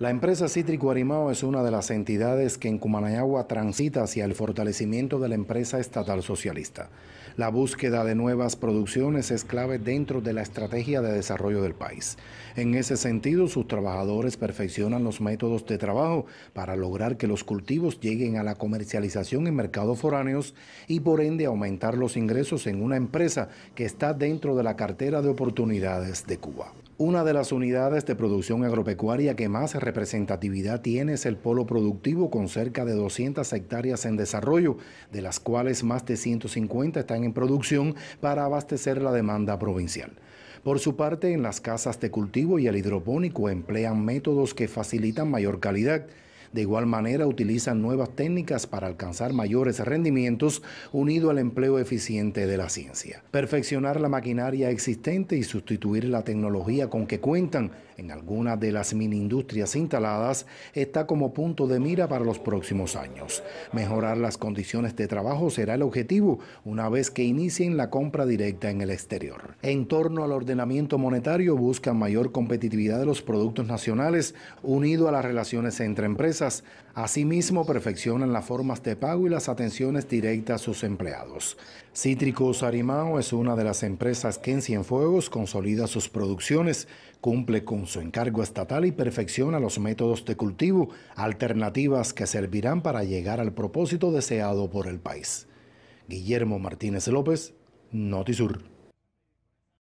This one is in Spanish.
La empresa Cítrico Arimao es una de las entidades que en Cumanayagua transita hacia el fortalecimiento de la empresa estatal socialista. La búsqueda de nuevas producciones es clave dentro de la estrategia de desarrollo del país. En ese sentido, sus trabajadores perfeccionan los métodos de trabajo para lograr que los cultivos lleguen a la comercialización en mercados foráneos y por ende aumentar los ingresos en una empresa que está dentro de la cartera de oportunidades de Cuba. Una de las unidades de producción agropecuaria que más representatividad tiene es el polo productivo con cerca de 200 hectáreas en desarrollo, de las cuales más de 150 están en producción para abastecer la demanda provincial. Por su parte, en las casas de cultivo y el hidropónico emplean métodos que facilitan mayor calidad, de igual manera, utilizan nuevas técnicas para alcanzar mayores rendimientos unido al empleo eficiente de la ciencia. Perfeccionar la maquinaria existente y sustituir la tecnología con que cuentan en algunas de las mini industrias instaladas está como punto de mira para los próximos años. Mejorar las condiciones de trabajo será el objetivo una vez que inicien la compra directa en el exterior. En torno al ordenamiento monetario buscan mayor competitividad de los productos nacionales unido a las relaciones entre empresas Asimismo, perfeccionan las formas de pago y las atenciones directas a sus empleados. Cítricos Arimao es una de las empresas que en Cienfuegos consolida sus producciones, cumple con su encargo estatal y perfecciona los métodos de cultivo, alternativas que servirán para llegar al propósito deseado por el país. Guillermo Martínez López, Notisur.